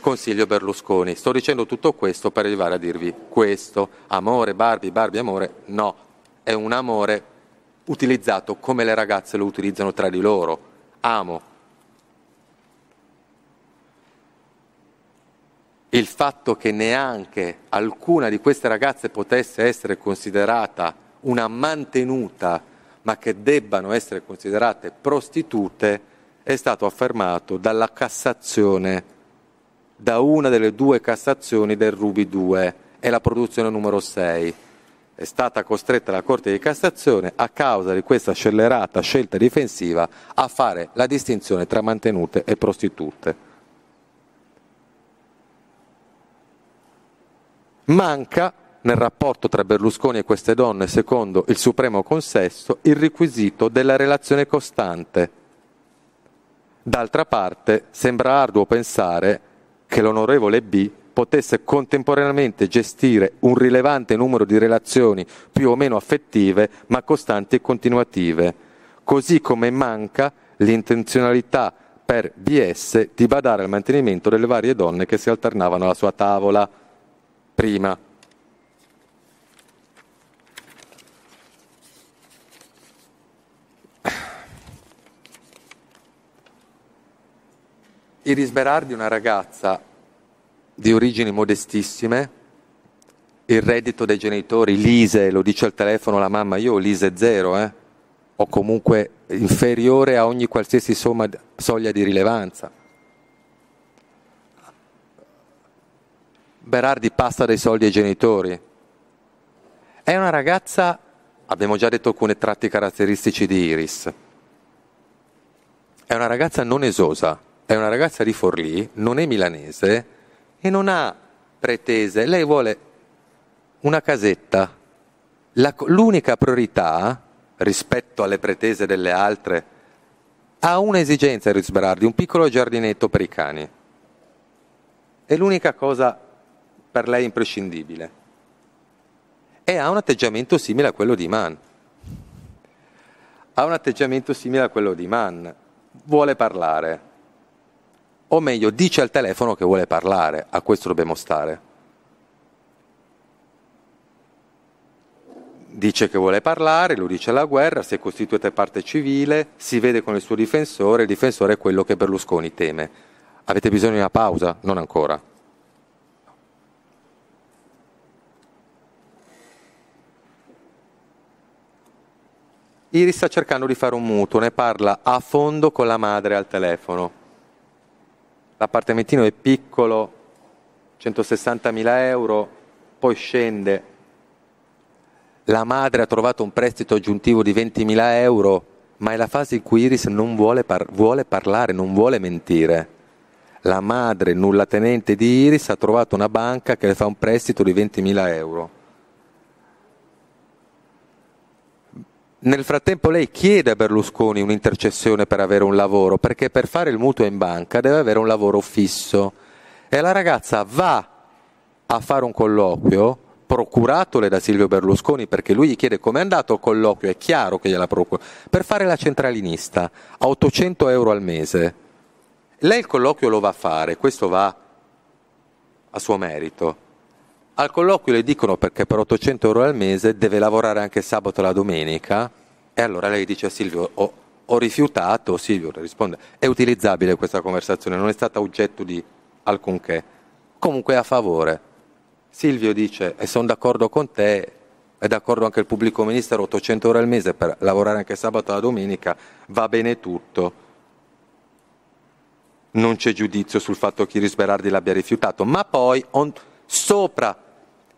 Consiglio Berlusconi. Sto dicendo tutto questo per arrivare a dirvi questo. Amore, Barbie, Barbie, amore, no. È un amore utilizzato come le ragazze lo utilizzano tra di loro. Amo. Il fatto che neanche alcuna di queste ragazze potesse essere considerata una mantenuta, ma che debbano essere considerate prostitute, è stato affermato dalla Cassazione da una delle due Cassazioni del Rubi 2, è la produzione numero 6. È stata costretta la Corte di Cassazione, a causa di questa scellerata scelta difensiva, a fare la distinzione tra mantenute e prostitute. Manca nel rapporto tra Berlusconi e queste donne, secondo il Supremo Consesso, il requisito della relazione costante. D'altra parte, sembra arduo pensare che l'onorevole B potesse contemporaneamente gestire un rilevante numero di relazioni più o meno affettive ma costanti e continuative, così come manca l'intenzionalità per BS di badare al mantenimento delle varie donne che si alternavano alla sua tavola prima. Iris Berardi, è una ragazza di origini modestissime, il reddito dei genitori, l'ISE, lo dice al telefono la mamma, io ho l'ISE zero, eh, o comunque inferiore a ogni qualsiasi somma, soglia di rilevanza. Berardi passa dai soldi ai genitori. È una ragazza, abbiamo già detto alcuni tratti caratteristici di Iris, è una ragazza non esosa, è una ragazza di Forlì, non è milanese e non ha pretese, lei vuole una casetta. La, l'unica priorità rispetto alle pretese delle altre ha un'esigenza Ruth Berardi, un piccolo giardinetto per i cani. È l'unica cosa per lei imprescindibile. E ha un atteggiamento simile a quello di Mann. Ha un atteggiamento simile a quello di Mann. Vuole parlare, o meglio dice al telefono che vuole parlare, a questo dobbiamo stare. Dice che vuole parlare, lo dice alla guerra, si è costituita parte civile, si vede con il suo difensore, il difensore è quello che Berlusconi teme. Avete bisogno di una pausa? Non ancora. Iris sta cercando di fare un mutuo, ne parla a fondo con la madre al telefono l'appartamentino è piccolo, 160.000 euro, poi scende, la madre ha trovato un prestito aggiuntivo di 20.000 euro, ma è la fase in cui Iris non vuole, par- vuole parlare, non vuole mentire. La madre nullatenente di Iris ha trovato una banca che le fa un prestito di 20.000 euro Nel frattempo lei chiede a Berlusconi un'intercessione per avere un lavoro, perché per fare il mutuo in banca deve avere un lavoro fisso. E la ragazza va a fare un colloquio, procuratole da Silvio Berlusconi, perché lui gli chiede come è andato il colloquio, è chiaro che gliela procura, per fare la centralinista, a 800 euro al mese. Lei il colloquio lo va a fare, questo va a suo merito al colloquio le dicono perché per 800 euro al mese deve lavorare anche sabato e la domenica e allora lei dice a Silvio ho, ho rifiutato, Silvio risponde è utilizzabile questa conversazione, non è stata oggetto di alcunché, comunque a favore. Silvio dice e sono d'accordo con te, è d'accordo anche il pubblico ministero, 800 euro al mese per lavorare anche sabato e la domenica, va bene tutto. Non c'è giudizio sul fatto che Iris Berardi l'abbia rifiutato, ma poi on, sopra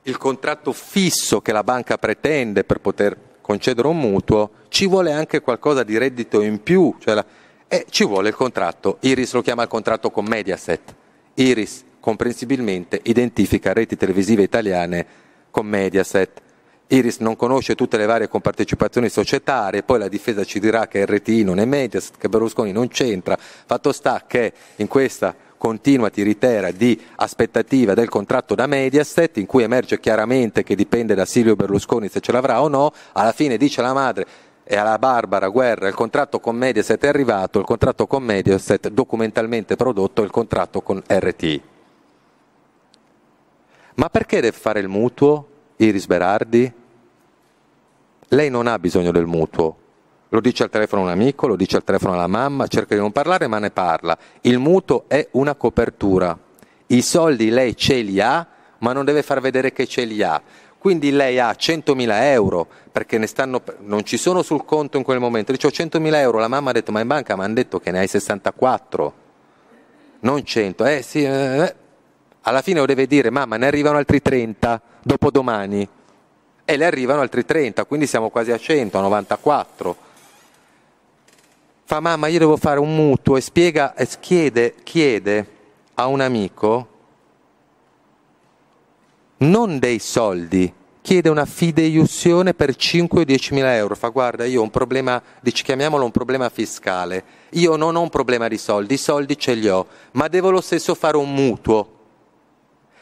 il contratto fisso che la banca pretende per poter concedere un mutuo, ci vuole anche qualcosa di reddito in più, cioè la, e ci vuole il contratto. Iris lo chiama il contratto con Mediaset. Iris comprensibilmente identifica reti televisive italiane con Mediaset. Iris non conosce tutte le varie compartecipazioni societarie, poi la difesa ci dirà che RTI non è Mediaset, che Berlusconi non c'entra. Fatto sta che in questa continua tiritera di aspettativa del contratto da Mediaset in cui emerge chiaramente che dipende da Silvio Berlusconi se ce l'avrà o no, alla fine dice la madre e alla Barbara Guerra il contratto con Mediaset è arrivato, il contratto con Mediaset documentalmente prodotto, il contratto con RT. Ma perché deve fare il mutuo Iris Berardi? Lei non ha bisogno del mutuo, lo dice al telefono un amico, lo dice al telefono la mamma, cerca di non parlare ma ne parla. Il mutuo è una copertura. I soldi lei ce li ha, ma non deve far vedere che ce li ha. Quindi lei ha 100.000 euro perché stanno, non ci sono sul conto in quel momento. Dice ho 100.000 euro, la mamma ha detto ma in banca mi hanno detto che ne hai 64, non 100. Eh sì, eh, eh. alla fine lo deve dire mamma ne arrivano altri 30 dopodomani e le arrivano altri 30, quindi siamo quasi a 100, a 94 fa mamma io devo fare un mutuo e, spiega, e chiede, chiede a un amico non dei soldi, chiede una fideiussione per 5 o 10 mila euro. Fa guarda, io ho un problema, dice, chiamiamolo un problema fiscale. Io non ho un problema di soldi, i soldi ce li ho, ma devo lo stesso fare un mutuo.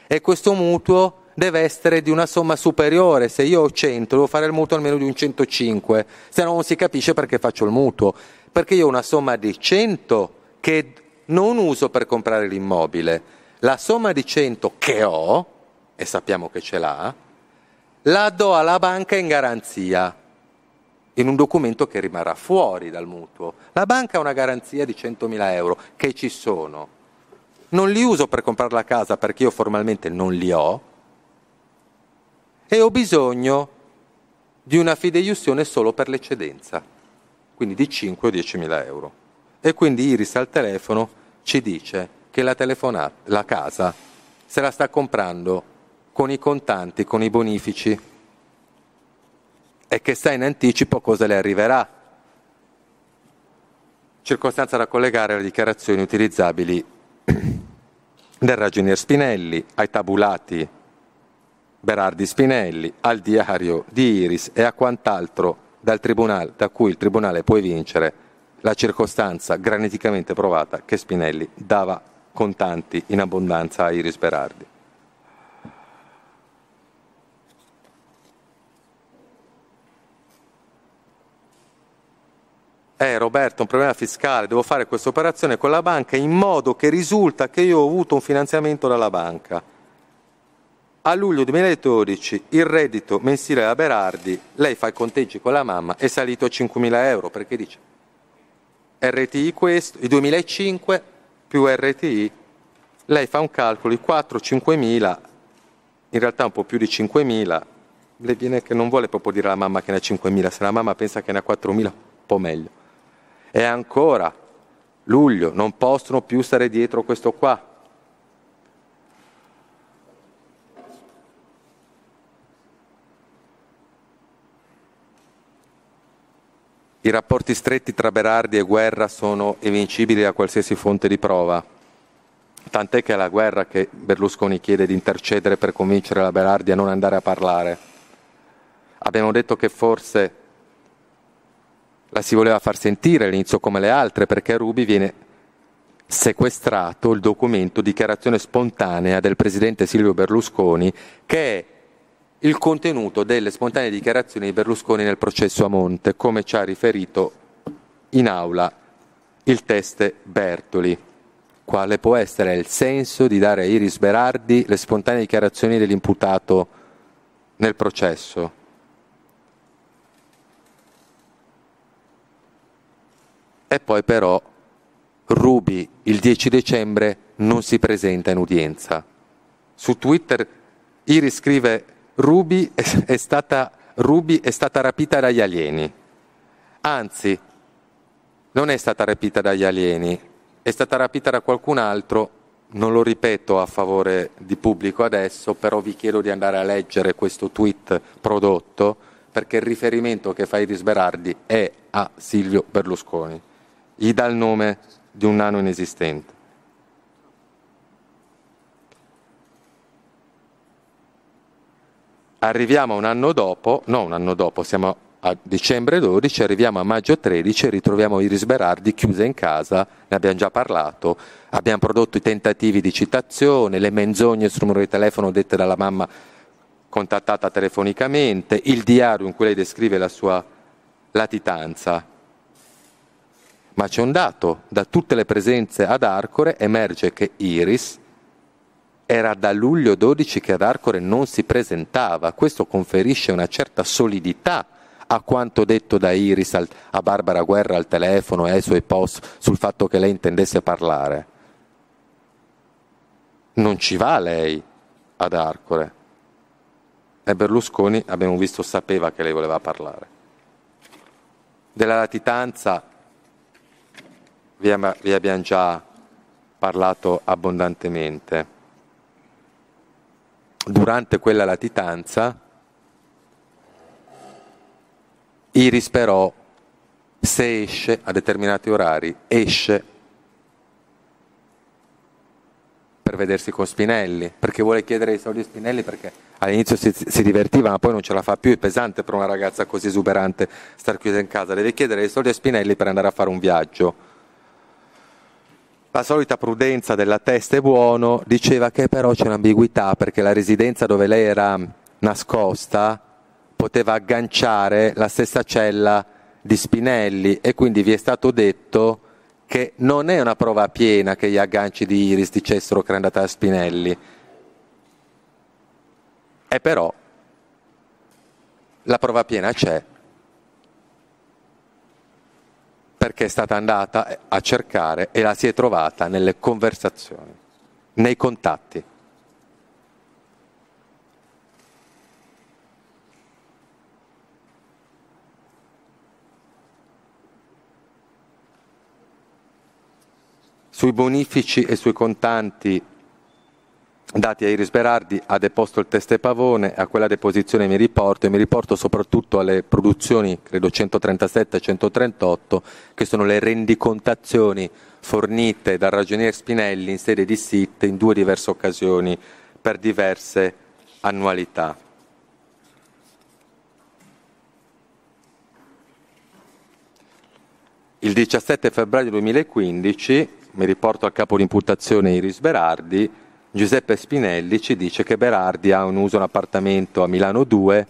E questo mutuo deve essere di una somma superiore. Se io ho 100, devo fare il mutuo almeno di un 105, se no non si capisce perché faccio il mutuo perché io ho una somma di 100 che non uso per comprare l'immobile, la somma di 100 che ho, e sappiamo che ce l'ha, la do alla banca in garanzia, in un documento che rimarrà fuori dal mutuo. La banca ha una garanzia di 100.000 euro, che ci sono. Non li uso per comprare la casa perché io formalmente non li ho e ho bisogno di una fideiussione solo per l'eccedenza quindi di 5 o 10 mila euro. E quindi Iris al telefono ci dice che la, la casa se la sta comprando con i contanti, con i bonifici e che sa in anticipo cosa le arriverà. Circostanza da collegare alle dichiarazioni utilizzabili [clears throat] del ragionier Spinelli, ai tabulati Berardi Spinelli, al diario di Iris e a quant'altro dal tribunale da cui il Tribunale può evincere la circostanza graniticamente provata che Spinelli dava contanti in abbondanza a Iris Berardi. eh Roberto, un problema fiscale, devo fare questa operazione con la banca in modo che risulta che io ho avuto un finanziamento dalla banca. A luglio 2012 il reddito mensile da Berardi, lei fa i conteggi con la mamma, è salito a 5.000 euro perché dice RTI questo, i 2005 più RTI, lei fa un calcolo di 4-5.000, in realtà un po' più di 5.000, le viene che non vuole proprio dire alla mamma che ne ha 5.000, se la mamma pensa che ne ha 4.000 un po' meglio. E ancora, luglio, non possono più stare dietro questo qua, I rapporti stretti tra Berardi e Guerra sono evincibili da qualsiasi fonte di prova. Tant'è che è la guerra che Berlusconi chiede di intercedere per convincere la Berardi a non andare a parlare. Abbiamo detto che forse la si voleva far sentire all'inizio come le altre perché a Rubi viene sequestrato il documento dichiarazione spontanea del presidente Silvio Berlusconi che è il contenuto delle spontanee dichiarazioni di Berlusconi nel processo a Monte, come ci ha riferito in aula il teste Bertoli. Quale può essere il senso di dare a Iris Berardi le spontanee dichiarazioni dell'imputato nel processo? E poi però Rubi il 10 dicembre non si presenta in udienza. Su Twitter Iris scrive Ruby è, stata, Ruby è stata rapita dagli alieni. Anzi, non è stata rapita dagli alieni, è stata rapita da qualcun altro. Non lo ripeto a favore di pubblico adesso, però vi chiedo di andare a leggere questo tweet prodotto perché il riferimento che fa Iris Berardi è a Silvio Berlusconi. Gli dà il nome di un nano inesistente. Arriviamo un anno dopo, no un anno dopo, siamo a dicembre 12, arriviamo a maggio 13 e ritroviamo Iris Berardi chiusa in casa, ne abbiamo già parlato, abbiamo prodotto i tentativi di citazione, le menzogne sul numero di telefono dette dalla mamma contattata telefonicamente, il diario in cui lei descrive la sua latitanza. Ma c'è un dato, da tutte le presenze ad Arcore emerge che Iris era da luglio 12 che ad Arcore non si presentava, questo conferisce una certa solidità a quanto detto da Iris al, a Barbara Guerra al telefono e ai suoi post sul fatto che lei intendesse parlare. Non ci va lei ad Arcore. E Berlusconi, abbiamo visto, sapeva che lei voleva parlare. Della latitanza vi abbiamo già parlato abbondantemente durante quella latitanza Iris però se esce a determinati orari, esce per vedersi con Spinelli, perché vuole chiedere i soldi a Spinelli perché all'inizio si, si, divertiva ma poi non ce la fa più, è pesante per una ragazza così esuberante star chiusa in casa, deve chiedere i soldi a Spinelli per andare a fare un viaggio la solita prudenza della testa è buono, diceva che però c'è un'ambiguità perché la residenza dove lei era nascosta poteva agganciare la stessa cella di Spinelli e quindi vi è stato detto che non è una prova piena che gli agganci di Iris dicessero che era andata a Spinelli. E però la prova piena c'è perché è stata andata a cercare e la si è trovata nelle conversazioni, nei contatti. Sui bonifici e sui contanti dati a Iris Berardi, ha deposto il teste Pavone, a quella deposizione mi riporto e mi riporto soprattutto alle produzioni, credo 137 e 138, che sono le rendicontazioni fornite dal ragionier Spinelli in sede di SIT in due diverse occasioni per diverse annualità. Il 17 febbraio 2015, mi riporto al capo di imputazione Iris Berardi, Giuseppe Spinelli ci dice che Berardi ha un uso un appartamento a Milano 2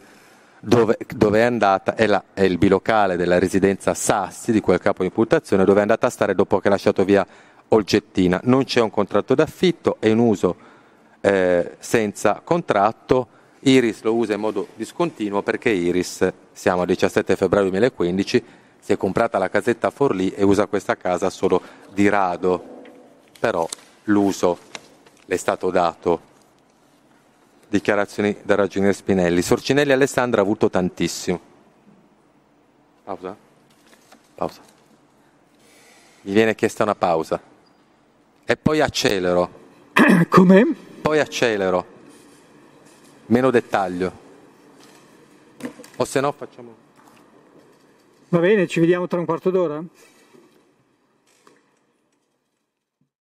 dove, dove è andata, è, la, è, il bilocale della residenza Sassi di quel capo di imputazione dove è andata a stare dopo che ha lasciato via Olgettina. Non c'è un contratto d'affitto, è in uso eh, senza contratto. Iris lo usa in modo discontinuo perché Iris, siamo al 17 febbraio 2015, si è comprata la casetta Forlì e usa questa casa solo di rado, però l'uso le è stato dato. Dichiarazioni da Ragioniere Spinelli. Sorcinelli Alessandra ha avuto tantissimo. Pausa. Pausa. Mi viene chiesta una pausa. E poi accelero. [coughs] Come? Poi accelero. Meno dettaglio. O se no facciamo... Va bene, ci vediamo tra un quarto d'ora?